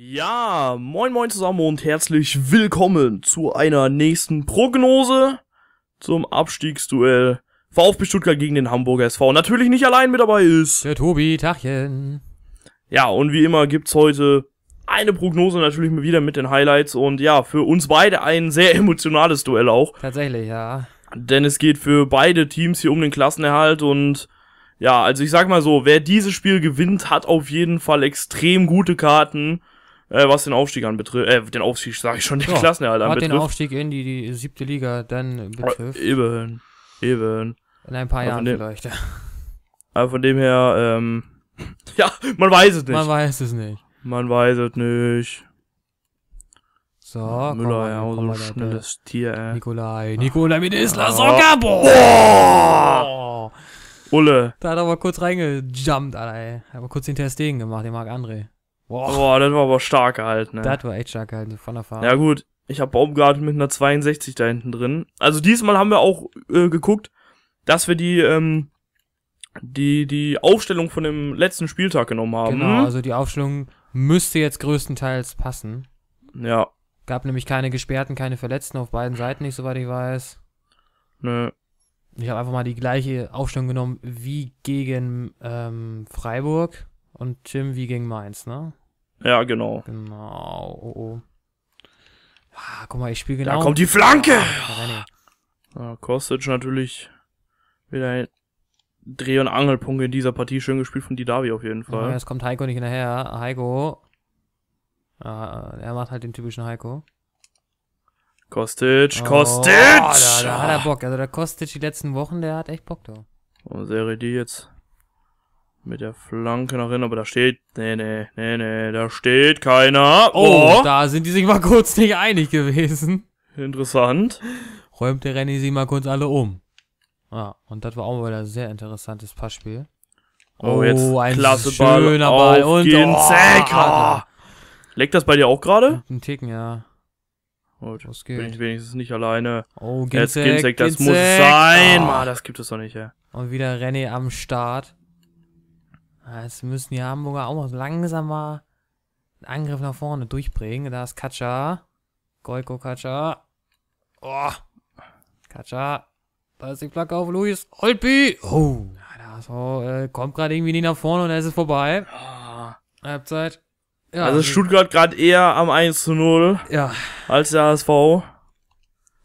Ja, moin moin zusammen und herzlich willkommen zu einer nächsten Prognose zum Abstiegsduell VfB Stuttgart gegen den Hamburger SV. Natürlich nicht allein mit dabei ist. Der Tobi, Tachchen. Ja, und wie immer gibt's heute eine Prognose natürlich mal wieder mit den Highlights und ja, für uns beide ein sehr emotionales Duell auch. Tatsächlich, ja. Denn es geht für beide Teams hier um den Klassenerhalt und ja, also ich sag mal so, wer dieses Spiel gewinnt, hat auf jeden Fall extrem gute Karten äh, was den Aufstieg anbetrifft, äh, den Aufstieg sage ich schon, den ja, Klassenerhalt anbetrifft. den Aufstieg in die, die siebte Liga dann betrifft. Äh, eben, eben. In ein paar Jahren vielleicht, ja. Aber von dem her, ähm, ja, man weiß es nicht. Man weiß es nicht. Man weiß es nicht. So, Müller, ja, so ein schnelles Tier, ey. Nikolai, Nikolai mit Isla ah. Sokabo! Boah! Ulle. Da hat er aber kurz reingejumpt, Alter, ey. Hat aber kurz den Testing gemacht, den Marc André. Boah, Boah das war aber stark gehalten. Ne? Das war echt stark gehalten, von der Fahrt. Ja gut, ich habe Baumgarten mit einer 62 da hinten drin. Also diesmal haben wir auch äh, geguckt, dass wir die ähm, die die Aufstellung von dem letzten Spieltag genommen haben. Genau, also die Aufstellung müsste jetzt größtenteils passen. Ja. Gab nämlich keine Gesperrten, keine Verletzten auf beiden Seiten, nicht soweit ich weiß. Nö. Ich habe einfach mal die gleiche Aufstellung genommen wie gegen ähm, Freiburg und Tim wie gegen Mainz, ne? Ja, genau. Genau. Oh, oh. Ah, guck mal, ich spiele genau. Da kommt die Flanke! Ah, ja, Kostic natürlich wieder ein Dreh- und Angelpunkt in dieser Partie. Schön gespielt von Didavi auf jeden Fall. Ja, jetzt kommt Heiko nicht hinterher. Heiko. Ah, er macht halt den typischen Heiko. Kostic, oh, Kostic! Oh, da, da, hat er Bock. Also der Kostic die letzten Wochen, der hat echt Bock da. Und Serie D jetzt. Mit der Flanke nach innen, aber da steht. Nee, nee, nee, nee, da steht keiner. Oh, oh da sind die sich mal kurz nicht einig gewesen. Interessant. Räumt der Renny sie mal kurz alle um. Ah, und das war auch mal wieder ein sehr interessantes Passspiel. Oh, oh jetzt ein klasse schöner Ball, Ball. und oh, Leckt das bei dir auch gerade? Ein Ticken, ja. Gut, Los bin ich wenigstens nicht alleine. Oh, Ginzek, jetzt Ginzek, das muss sein. Oh. Ah. Man, ah, das gibt es doch nicht, ja. Und wieder René am Start. Jetzt ah, müssen die Hamburger auch noch langsamer langsam einen Angriff nach vorne durchbringen. Da ist Katscha. Golko Katscha. Oh. Katscha. Da ist die Flagge auf Luis. Holpi. Oh. Ja, so, äh, kommt gerade irgendwie nicht nach vorne und dann ist es vorbei. Oh. Halbzeit. Ja, also Stuttgart gerade eher am 1 zu 0 ja. als der HSV.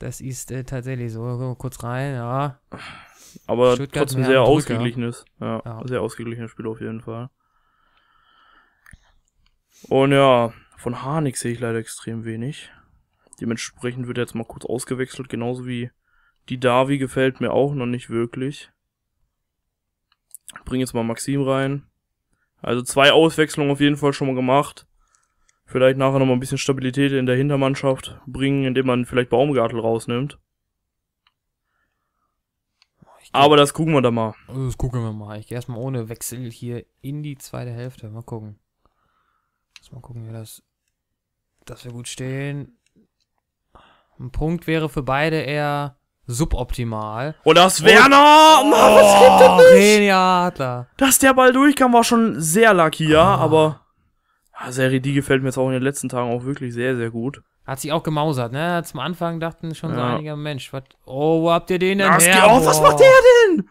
Das ist äh, tatsächlich so. Kurz rein, ja aber Stuttgart trotzdem sehr ausgeglichenes, ja, ja, sehr ausgeglichenes Spiel auf jeden Fall. Und ja, von Harnik sehe ich leider extrem wenig. Dementsprechend wird er jetzt mal kurz ausgewechselt, genauso wie die Davi gefällt mir auch noch nicht wirklich. Bring jetzt mal Maxim rein. Also zwei Auswechslungen auf jeden Fall schon mal gemacht. Vielleicht nachher nochmal ein bisschen Stabilität in der Hintermannschaft bringen, indem man vielleicht Baumgartel rausnimmt. Aber das gucken wir dann mal. Also das gucken wir mal. Ich gehe erstmal ohne Wechsel hier in die zweite Hälfte. Mal gucken. Lass mal gucken, wie das. Dass wir gut stehen. Ein Punkt wäre für beide eher suboptimal. Und oh, das Werner! Und, oh, Mann, was oh, gibt denn nicht? Adler. Dass der Ball durchkam, war schon sehr lucky, ja, ah. aber. Serie, die gefällt mir jetzt auch in den letzten Tagen auch wirklich sehr, sehr gut. Hat sich auch gemausert, ne? Zum Anfang dachten schon ja. so einiger Mensch, was. Oh, wo habt ihr den denn? Ja, her? Auf, was macht der denn?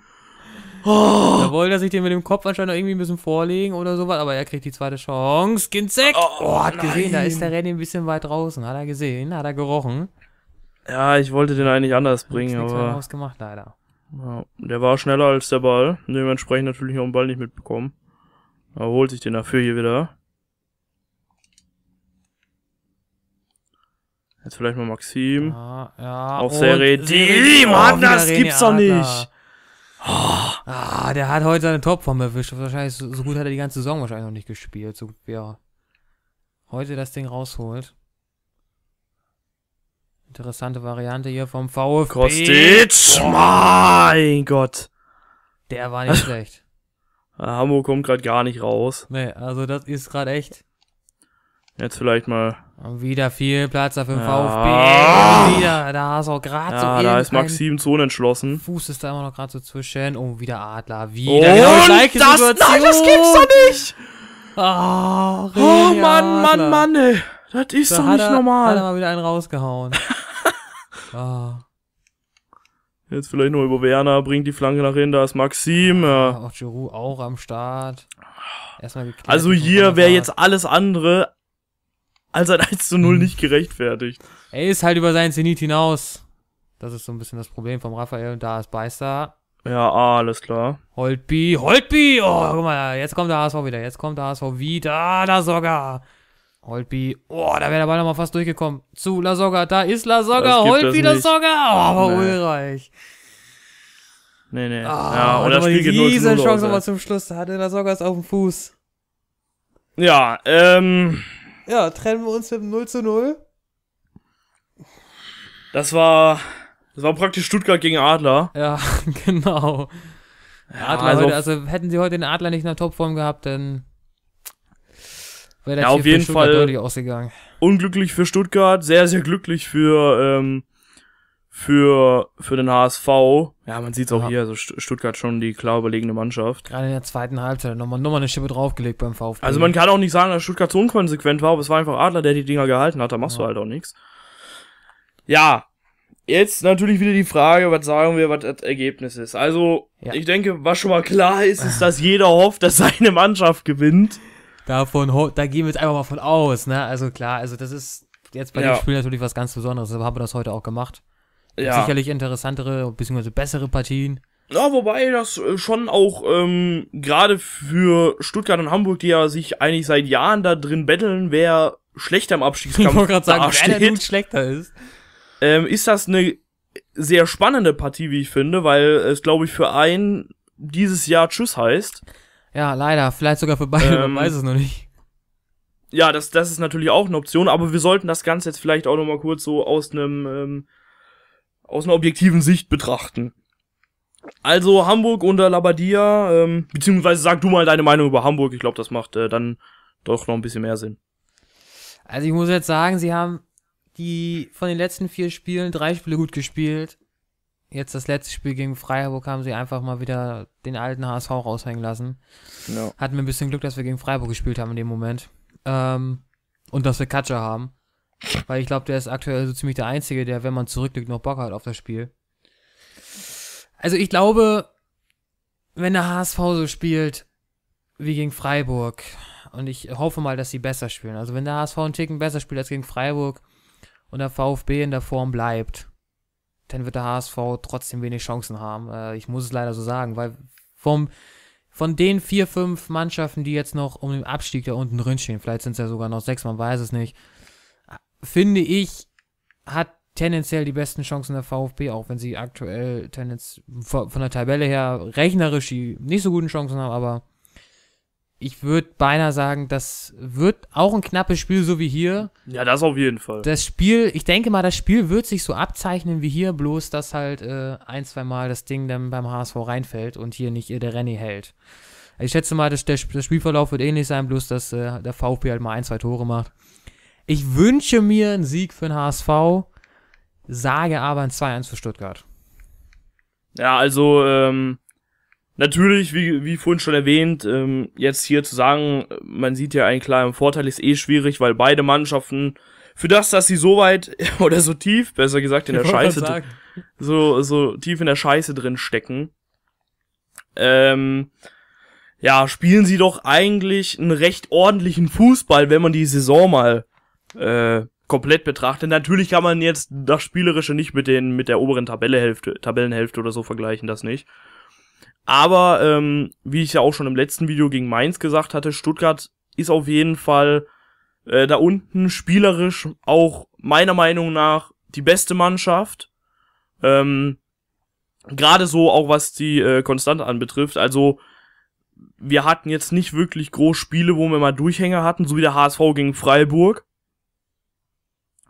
Oh. Da wollte er sich den mit dem Kopf anscheinend irgendwie ein bisschen vorlegen oder sowas, aber er kriegt die zweite Chance. Ginzek! Oh, oh, hat nein. Oh, gesehen, da ist der René ein bisschen weit draußen. Hat er gesehen, hat er gerochen. Ja, ich wollte den eigentlich anders bringen, Hab's aber. Nichts gemacht, leider. Ja, der war schneller als der Ball, dementsprechend natürlich auch den Ball nicht mitbekommen. Er holt sich den dafür hier wieder. Jetzt vielleicht mal Maxim. Ja, ja. Auf Serie D. Mann, oh, das gibt's doch nicht. Oh. Ah, der hat heute seine Topform erwischt. Wahrscheinlich so, gut hat er die ganze Saison wahrscheinlich noch nicht gespielt. So ja. Heute das Ding rausholt. Interessante Variante hier vom VfB. Kostic! Oh. Mein Gott! Der war nicht schlecht. Hamburg kommt gerade gar nicht raus. Nee, also das ist gerade echt. Jetzt vielleicht mal. Wieder viel Platz da für ja. VfB. Und ah! wieder, da ist auch gerade ja, so. Da ist Maxim zu unentschlossen. Fuß ist da immer noch gerade so zwischen. Oh, wieder Adler. Wieder. Oh, gleiche das, Situation. Nein, das gibt's doch nicht! Ah, oh, oh Mann, Mann, Mann, ey. Das ist da doch nicht er, normal. Hat er mal wieder einen rausgehauen. oh. Jetzt vielleicht nur über Werner, bringt die Flanke nach hinten, da ist Maxim. Ja, auch Giroud auch am Start. Erstmal geklärt, also hier wäre jetzt alles andere also ein 1 zu 0 mhm. nicht gerechtfertigt. Er ist halt über seinen Zenit hinaus. Das ist so ein bisschen das Problem vom Raphael. und Da ist Beister. Ja, alles klar. Holtby, Holtby! Oh, guck mal, jetzt kommt der HSV wieder. Jetzt kommt der HSV wieder. Da sogar. Holtby. Oh, da wäre der Ball nochmal fast durchgekommen. Zu Lasogga. Da ist Lasogga. Holtby Lasogga. Oh, aber nee. ulreich. Nee, nee. Ah, ja, und das Spiel geht Riesen Chance nochmal zum Schluss. Da hatte Lasogga es auf dem Fuß. Ja, ähm. Ja, trennen wir uns mit 0 zu 0. Das war, das war praktisch Stuttgart gegen Adler. Ja, genau. Ja, Adler also, heute, also hätten sie heute den Adler nicht in der Topform gehabt, dann wäre das ja, auf jeden Fall deutlich ausgegangen. Unglücklich für Stuttgart, sehr, sehr glücklich für ähm, für, für den HSV. Ja, man sieht es auch ja. hier, also Stuttgart schon die klar überlegene Mannschaft. Gerade in der zweiten Halbzeit nochmal, mal eine Schippe draufgelegt beim VfB. Also man kann auch nicht sagen, dass Stuttgart so unkonsequent war, aber es war einfach Adler, der die Dinger gehalten hat, da machst ja. du halt auch nichts. Ja, jetzt natürlich wieder die Frage, was sagen wir, was das Ergebnis ist. Also, ja. ich denke, was schon mal klar ist, ist, dass jeder hofft, dass seine Mannschaft gewinnt. Davon, da gehen wir jetzt einfach mal von aus, ne? Also klar, also das ist jetzt bei dem Spiel natürlich was ganz Besonderes, aber haben wir das heute auch gemacht. Ja. Sicherlich interessantere, beziehungsweise bessere Partien. Ja, wobei das äh, schon auch ähm, gerade für Stuttgart und Hamburg, die ja sich eigentlich seit Jahren da drin betteln, wer schlechter im Abstiegskampf ich wollte gerade sagen, wer der Dude schlechter ist, ähm, ist das eine sehr spannende Partie, wie ich finde, weil es, glaube ich, für einen dieses Jahr Tschüss heißt. Ja, leider. Vielleicht sogar für beide, ähm, man weiß es noch nicht. Ja, das, das ist natürlich auch eine Option, aber wir sollten das Ganze jetzt vielleicht auch nochmal kurz so aus einem ähm, aus einer objektiven Sicht betrachten. Also Hamburg unter Labadia, ähm, beziehungsweise sag du mal deine Meinung über Hamburg. Ich glaube, das macht äh, dann doch noch ein bisschen mehr Sinn. Also ich muss jetzt sagen, sie haben die von den letzten vier Spielen drei Spiele gut gespielt. Jetzt das letzte Spiel gegen Freiburg haben sie einfach mal wieder den alten HSV raushängen lassen. No. Hatten wir ein bisschen Glück, dass wir gegen Freiburg gespielt haben in dem Moment. Ähm, und dass wir Katscher haben. Weil ich glaube, der ist aktuell so ziemlich der Einzige, der, wenn man zurückliegt, noch Bock hat auf das Spiel. Also ich glaube, wenn der HSV so spielt wie gegen Freiburg, und ich hoffe mal, dass sie besser spielen. Also wenn der HSV einen Ticken besser spielt als gegen Freiburg und der VfB in der Form bleibt, dann wird der HSV trotzdem wenig Chancen haben. Äh, ich muss es leider so sagen, weil vom, von den vier, fünf Mannschaften, die jetzt noch um den Abstieg da unten drin stehen, vielleicht sind es ja sogar noch sechs, man weiß es nicht, finde ich, hat tendenziell die besten Chancen der VfB, auch wenn sie aktuell Tendenz von der Tabelle her rechnerisch die nicht so guten Chancen haben, aber ich würde beinahe sagen, das wird auch ein knappes Spiel, so wie hier. Ja, das auf jeden Fall. Das Spiel, ich denke mal, das Spiel wird sich so abzeichnen wie hier, bloß dass halt äh, ein, zwei Mal das Ding dann beim HSV reinfällt und hier nicht äh, der Renny hält. Ich schätze mal, dass der, der Spielverlauf wird ähnlich sein, bloß dass äh, der VfB halt mal ein, zwei Tore macht. Ich wünsche mir einen Sieg für den HSV, sage aber ein 2-1 für Stuttgart. Ja, also ähm, natürlich, wie, wie vorhin schon erwähnt, ähm, jetzt hier zu sagen, man sieht ja einen klaren Vorteil, ist eh schwierig, weil beide Mannschaften für das, dass sie so weit oder so tief, besser gesagt, in der Scheiße so, so tief in der Scheiße drin stecken. Ähm, ja, spielen sie doch eigentlich einen recht ordentlichen Fußball, wenn man die Saison mal äh, komplett betrachtet. Natürlich kann man jetzt das Spielerische nicht mit den mit der oberen Tabellehälfte, Tabellenhälfte oder so vergleichen, das nicht. Aber ähm, wie ich ja auch schon im letzten Video gegen Mainz gesagt hatte, Stuttgart ist auf jeden Fall äh, da unten spielerisch auch meiner Meinung nach die beste Mannschaft. Ähm, Gerade so auch was die äh, Konstante anbetrifft. Also wir hatten jetzt nicht wirklich groß Spiele, wo wir mal Durchhänger hatten, so wie der HSV gegen Freiburg.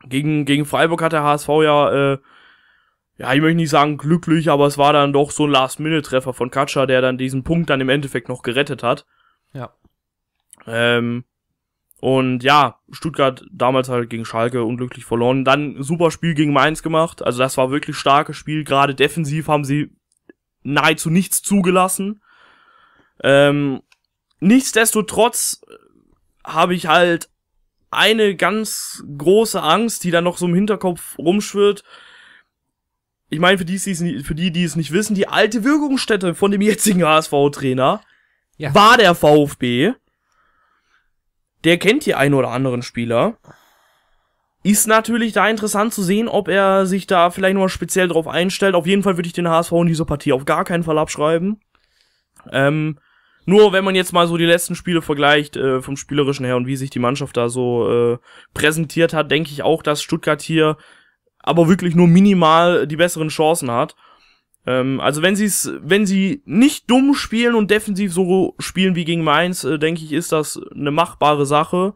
Gegen, gegen Freiburg hat der HSV ja, äh, ja, ich möchte nicht sagen glücklich, aber es war dann doch so ein Last-Minute-Treffer von Katscha, der dann diesen Punkt dann im Endeffekt noch gerettet hat. Ja. Ähm, und ja, Stuttgart damals halt gegen Schalke unglücklich verloren. Dann super Spiel gegen Mainz gemacht. Also das war wirklich starkes Spiel. Gerade defensiv haben sie nahezu nichts zugelassen. Ähm, nichtsdestotrotz habe ich halt eine ganz große Angst, die dann noch so im Hinterkopf rumschwirrt. Ich meine, für die, für die, die es nicht wissen, die alte Wirkungsstätte von dem jetzigen HSV-Trainer ja. war der VfB. Der kennt die einen oder anderen Spieler. Ist natürlich da interessant zu sehen, ob er sich da vielleicht nochmal speziell drauf einstellt. Auf jeden Fall würde ich den HSV in dieser Partie auf gar keinen Fall abschreiben. Ähm, nur wenn man jetzt mal so die letzten Spiele vergleicht, äh, vom Spielerischen her und wie sich die Mannschaft da so äh, präsentiert hat, denke ich auch, dass Stuttgart hier aber wirklich nur minimal die besseren Chancen hat. Ähm, also wenn sie es, wenn sie nicht dumm spielen und defensiv so spielen wie gegen Mainz, äh, denke ich, ist das eine machbare Sache.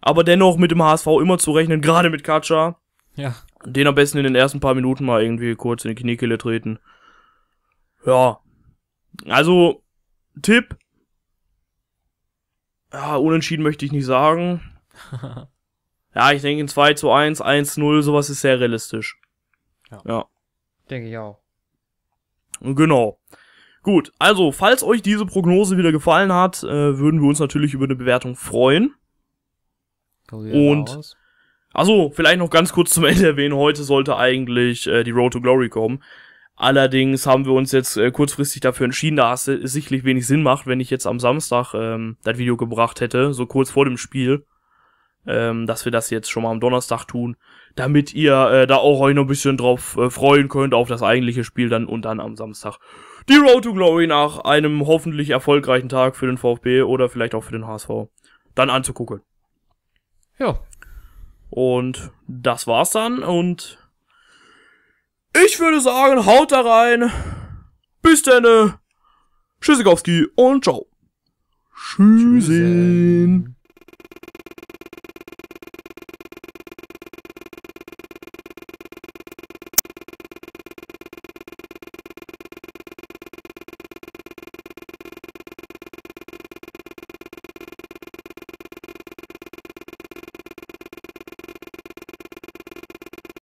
Aber dennoch mit dem HSV immer zu rechnen, gerade mit Katscha. Ja. Den am besten in den ersten paar Minuten mal irgendwie kurz in die Kniekille treten. Ja. Also, Tipp. Ja, unentschieden möchte ich nicht sagen. ja, ich denke in 2 zu 1, 1 0, sowas ist sehr realistisch. Ja. ja. Denke ich auch. Genau. Gut, also, falls euch diese Prognose wieder gefallen hat, äh, würden wir uns natürlich über eine Bewertung freuen. Und also, vielleicht noch ganz kurz zum Ende erwähnen, heute sollte eigentlich äh, die Road to Glory kommen. Allerdings haben wir uns jetzt äh, kurzfristig dafür entschieden, da es sicherlich wenig Sinn macht, wenn ich jetzt am Samstag ähm, das Video gebracht hätte, so kurz vor dem Spiel, ähm, dass wir das jetzt schon mal am Donnerstag tun, damit ihr äh, da auch euch noch ein bisschen drauf äh, freuen könnt, auf das eigentliche Spiel dann und dann am Samstag. Die Road to Glory nach einem hoffentlich erfolgreichen Tag für den VfB oder vielleicht auch für den HSV dann anzugucken. Ja. Und das war's dann und ich würde sagen, haut da rein. Bis denn. Äh, Tschüssikowski und ciao. Tschüssi. Tschüssin.